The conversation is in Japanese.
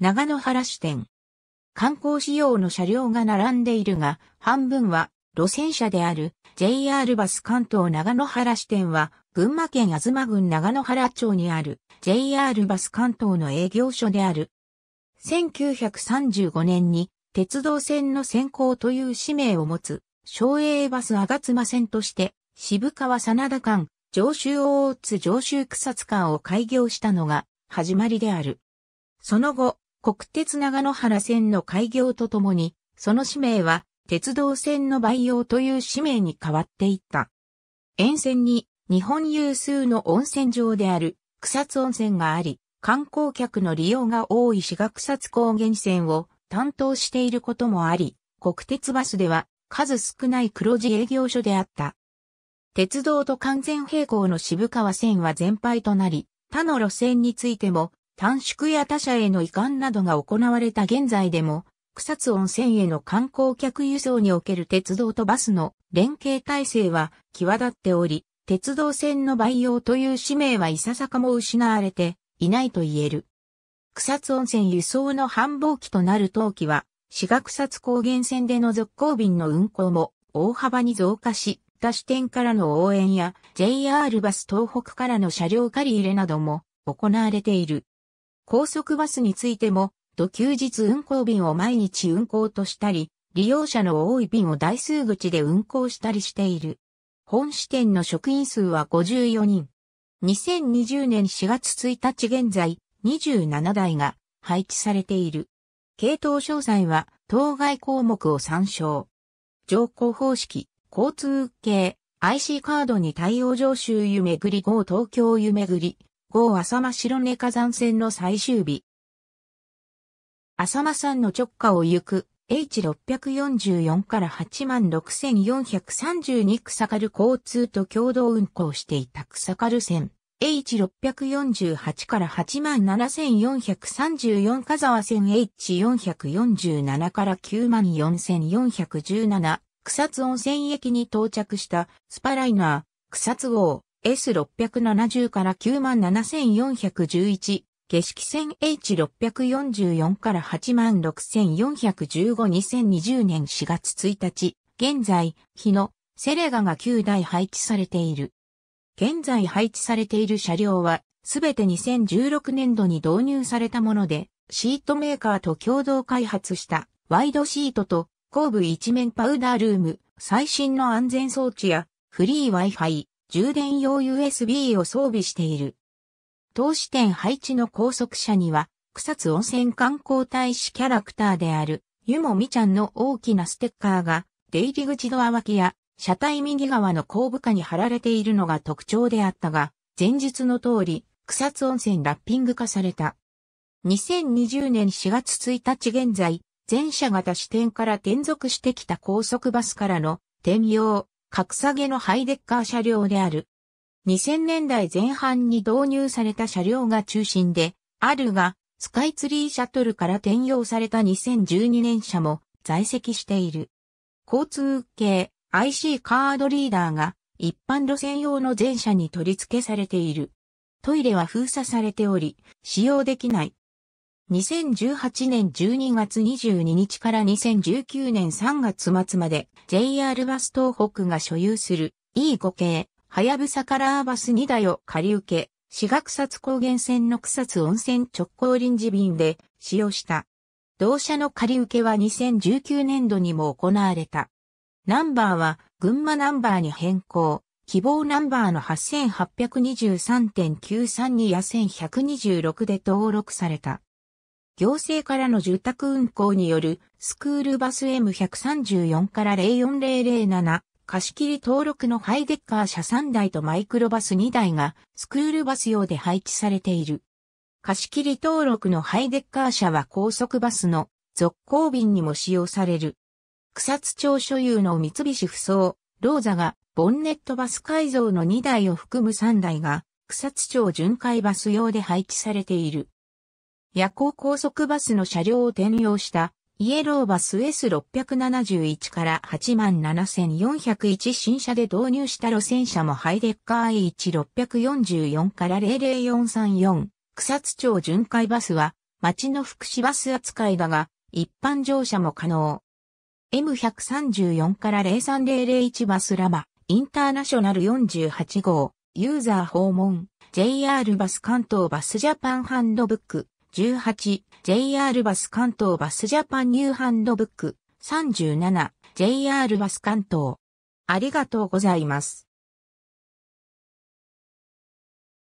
長野原支店。観光仕様の車両が並んでいるが、半分は路線車である JR バス関東長野原支店は、群馬県東郡長野原町にある JR バス関東の営業所である。1935年に鉄道線の先行という使命を持つ、省営バス吾妻線として、渋川真田間、上州大津上州草津間を開業したのが始まりである。その後、国鉄長野原線の開業とともに、その使命は鉄道線の培養という使命に変わっていった。沿線に日本有数の温泉場である草津温泉があり、観光客の利用が多い志賀草津高原線を担当していることもあり、国鉄バスでは数少ない黒字営業所であった。鉄道と完全並行の渋川線は全廃となり、他の路線についても短縮や他社への移管などが行われた現在でも、草津温泉への観光客輸送における鉄道とバスの連携体制は際立っており、鉄道線の培養という使命はいささかも失われていないと言える。草津温泉輸送の繁忙期となる冬季は、志賀草津高原線での続行便の運行も大幅に増加し、他支店からの応援や JR バス東北からの車両借り入れなども行われている。高速バスについても、土休日運行便を毎日運行としたり、利用者の多い便を台数口で運行したりしている。本支店の職員数は54人。2020年4月1日現在、27台が配置されている。系統詳細は、当該項目を参照。乗降方式、交通系、IC カードに対応常習ゆめぐり号東京ゆめぐり、号浅間白根火山線の最終日。浅間山の直下を行く H644 から86432草軽交通と共同運行していた草軽線 H648 から87434香沢線 H447 から94417草津温泉駅に到着したスパライナー草津号 S670 から97411、下式線 H644 から86415 2020年4月1日、現在、日野、セレガが9台配置されている。現在配置されている車両は、すべて2016年度に導入されたもので、シートメーカーと共同開発したワイドシートと後部一面パウダールーム、最新の安全装置やフリー Wi-Fi、充電用 USB を装備している。投資店配置の高速車には、草津温泉観光大使キャラクターである、ゆもみちゃんの大きなステッカーが、出入り口ドア脇や、車体右側の後部下に貼られているのが特徴であったが、前述の通り、草津温泉ラッピング化された。2020年4月1日現在、全車型支店から転属してきた高速バスからの転用、格下げのハイデッカー車両である。2000年代前半に導入された車両が中心で、あるが、スカイツリーシャトルから転用された2012年車も在籍している。交通系 IC カードリーダーが一般路線用の全車に取り付けされている。トイレは封鎖されており、使用できない2018年12月22日から2019年3月末まで JR バス東北が所有する E5 系、はやぶさカラーバス2台を借り受け、四賀草津高原線の草津温泉直行臨時便で使用した。同社の借り受けは2019年度にも行われた。ナンバーは群馬ナンバーに変更。希望ナンバーの8823.932や1126で登録された。行政からの住宅運行によるスクールバス M134 から04007貸切登録のハイデッカー車3台とマイクロバス2台がスクールバス用で配置されている。貸切登録のハイデッカー車は高速バスの続行便にも使用される。草津町所有の三菱不走、ローザがボンネットバス改造の2台を含む3台が草津町巡回バス用で配置されている。夜行高速バスの車両を転用したイエローバス S671 から87401新車で導入した路線車もハイデッカー E1644 から00434草津町巡回バスは町の福祉バス扱いだが一般乗車も可能。M134 から03001バスラマインターナショナル48号ユーザー訪問 JR バス関東バスジャパンハンドブック18、JR バス関東バスジャパンニューハンドブック、37、JR バス関東。ありがとうございます。